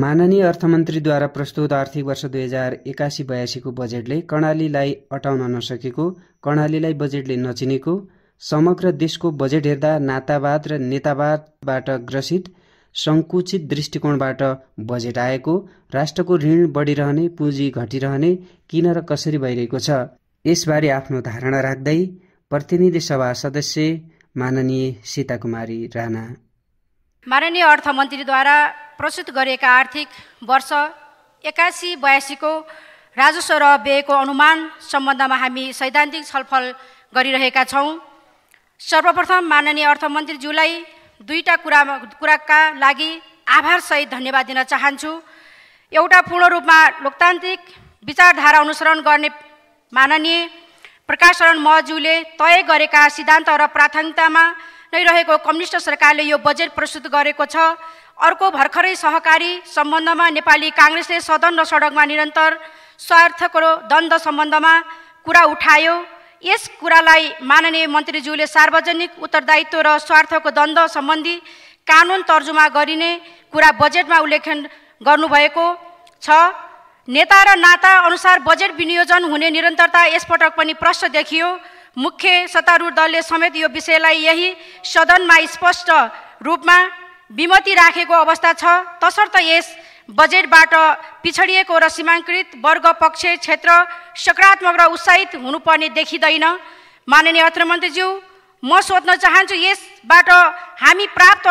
माननीय अर्थमन्त्रीद्वारा प्रस्तुत आर्थिक वर्ष दुई हजार एकासी बयासीको बजेटले कर्णालीलाई अटाउन नसकेको कर्णालीलाई बजेटले नचिनेको समग्र देशको बजेट हेर्दा नातावाद र नेतावादबाट ग्रसित सङ्कुचित दृष्टिकोणबाट बजेट आएको राष्ट्रको ऋण बढिरहने पुँजी घटिरहने किन र कसरी भइरहेको छ यसबारे आफ्नो धारणा राख्दै प्रतिनिधि सभा सदस्य माननीय सीता कुमारी राणा माननीय अर्थमन्त्रीद्वारा प्रस्तुत गरिएका आर्थिक वर्ष एक्कासी बयासीको राजस्व र व्ययको अनुमान सम्बन्धमा हामी सैद्धान्तिक छलफल गरिरहेका छौँ सर्वप्रथम माननीय अर्थमन्त्रीज्यूलाई दुईवटा कुरा कुराका लागि आभारसहित धन्यवाद दिन चाहन्छु एउटा पूर्ण रूपमा लोकतान्त्रिक विचारधारा अनुसरण गर्ने माननीय प्रकाश शरण महज्यूले तय गरेका सिद्धान्त र प्राथमिकतामा नै रहेको कम्युनिस्ट सरकारले यो बजेट प्रस्तुत गरेको छ अर्को भर्खरै सहकारी सम्बन्धमा नेपाली काङ्ग्रेसले सदन र सडकमा निरन्तर स्वार्थको द्वन्द सम्बन्धमा कुरा उठायो यस कुरालाई माननीय मन्त्रीज्यूले सार्वजनिक उत्तरदायित्व र स्वार्थको द्वन्द सम्बन्धी कानुन तर्जुमा गरिने कुरा बजेटमा उल्लेखन गर्नुभएको छ नेता र नाता अनुसार बजेट विनियोजन हुने निरन्तरता यसपटक पनि प्रश्न देखियो मुख्य सत्तारूढ दलले समेत यो विषयलाई यही सदनमा स्पष्ट रूपमा विमति राखेको अवस्था छ तसर्थ यस बजेटबाट पिछडिएको र सीमाङ्कृत वर्ग पक्ष क्षेत्र सकारात्मक र उत्साहित हुनुपर्ने देखिँदैन माननीय अर्थमन्त्रीज्यू म सोध्न चाहन्छु यसबाट हामी प्राप्त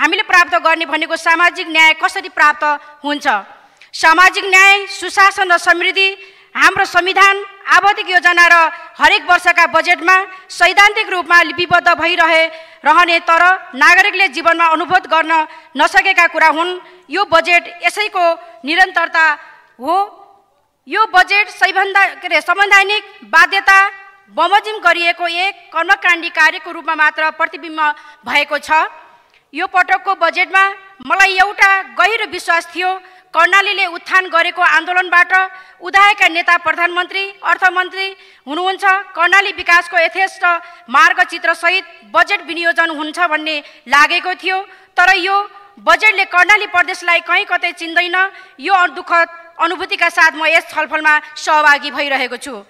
हामीले प्राप्त गर्ने भनेको सामाजिक न्याय कसरी प्राप्त हुन्छ सामाजिक न्याय सुशासन र समृद्धि हाम्रो संविधान आवधिक योजना र हरेक वर्षका बजेटमा सैद्धान्तिक रूपमा लिपिबद्ध भइरहे रहने तर नागरिकले जीवनमा अनुभव गर्न नसकेका कुरा हुन् यो बजेट यसैको निरन्तरता हो यो बजेट सैभन्दा के अरे संवैधानिक बाध्यता बमोजिम गरिएको एक कर्मकाण्डी कार्यको रूपमा मात्र प्रतिबिम्ब भएको छ यो पटकको बजेटमा मलाई एउटा गहिरो विश्वास थियो कर्णालीले उत्थान गरेको आन्दोलनबाट उदाएका नेता प्रधानमन्त्री अर्थमन्त्री हुनुहुन्छ कर्णाली विकासको यथेष्ट मार्गचित्रसहित बजेट विनियोजन हुन्छ भन्ने लागेको थियो तर यो बजेटले कर्णाली प्रदेशलाई कहीँ कतै चिन्दैन यो दुःखद अनुभूतिका साथ म यस छलफलमा सहभागी भइरहेको छु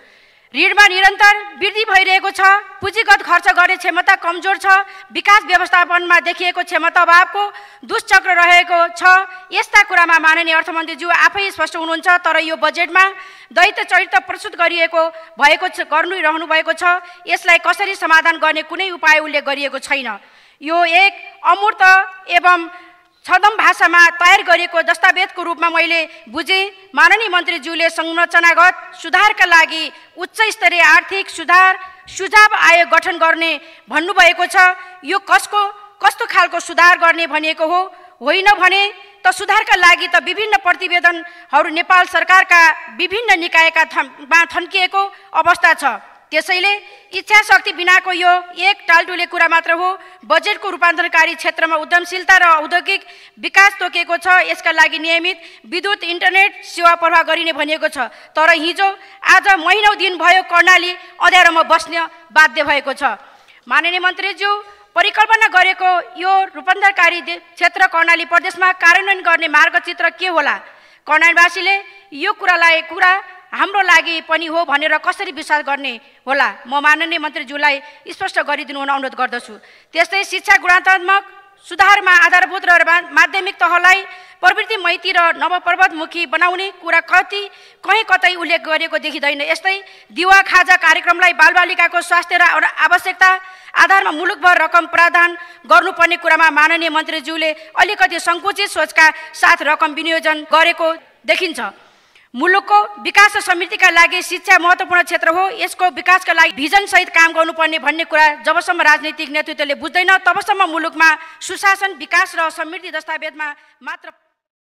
ऋणमा निरन्तर वृद्धि भइरहेको छ पुँजीगत खर्च गर्ने क्षमता कमजोर छ विकास व्यवस्थापनमा देखिएको क्षमता अभावको दुष्चक्र रहेको छ यस्ता कुरामा माननीय अर्थमन्त्रीज्यू आफै स्पष्ट हुनुहुन्छ तर यो बजेटमा दैत चरित्र प्रस्तुत गरिएको भएको गर्नु रहनु भएको छ यसलाई कसरी समाधान गर्ने कुनै उपाय उल्लेख गरिएको छैन यो एक अमूर्त एवं छदम भाषामा तयार गरिएको दस्तावेजको रूपमा मैले बुझेँ माननीय मन्त्रीज्यूले संरचनागत सुधारका लागि उच्च स्तरीय आर्थिक सुधार सुझाव आयोग गठन गर्ने भन्नुभएको छ यो कसको कस्तो खालको सुधार गर्ने भनिएको हो होइन भने त सुधारका लागि त विभिन्न प्रतिवेदनहरू नेपाल सरकारका विभिन्न निकायका थन्किएको अवस्था छ त्यसैले इच्छा शक्ति बिनाको यो एक टालटुले कुरा मात्र हो बजेटको रूपान्तरणकारी क्षेत्रमा उद्यमशीलता र औद्योगिक विकास तोकेको छ यसका लागि नियमित विद्युत इन्टरनेट सेवा प्रवाह गरिने भनिएको छ तर हिजो आज महिनौ दिन भयो कर्णाली अँध्यारोमा बस्न बाध्य भएको छ माननीय मन्त्रीज्यू परिकल्पना गरेको यो रूपान्तरकारी क्षेत्र कर्णाली प्रदेशमा कार्यान्वयन गर्ने मार्गचित्र के होला कर्णालीवासीले यो कुरालाई कुरा हाम्रो लागि पनि हो भनेर कसरी विश्वास गर्ने होला म माननीय मन्त्रीज्यूलाई स्पष्ट गरिदिनु हुन अनुरोध गर्दछु त्यस्तै शिक्षा गुणात्मक सुधारमा आधारभूत र माध्यमिक तहलाई प्रवृत्ति मैत्री र नवपर्वतमुखी बनाउने कुरा कति कहीँ कतै उल्लेख गरेको देखिँदैन यस्तै दिवा खाजा कार्यक्रमलाई बालबालिकाको स्वास्थ्य र आवश्यकता आधारमा मुलुकभर रकम प्रावधान गर्नुपर्ने कुरामा माननीय मन्त्रीज्यूले अलिकति सङ्कुचित सोचका साथ रकम विनियोजन गरेको देखिन्छ मुलुकको विकास समितिका लागि शिक्षा महत्त्वपूर्ण क्षेत्र हो यसको विकासका लागि भिजनसहित काम गर्नुपर्ने भन्ने कुरा जबसम्म राजनीतिक नेतृत्वले बुझ्दैन तबसम्म मुलुकमा सुशासन विकास र समृद्धि दस्तावेजमा मात्र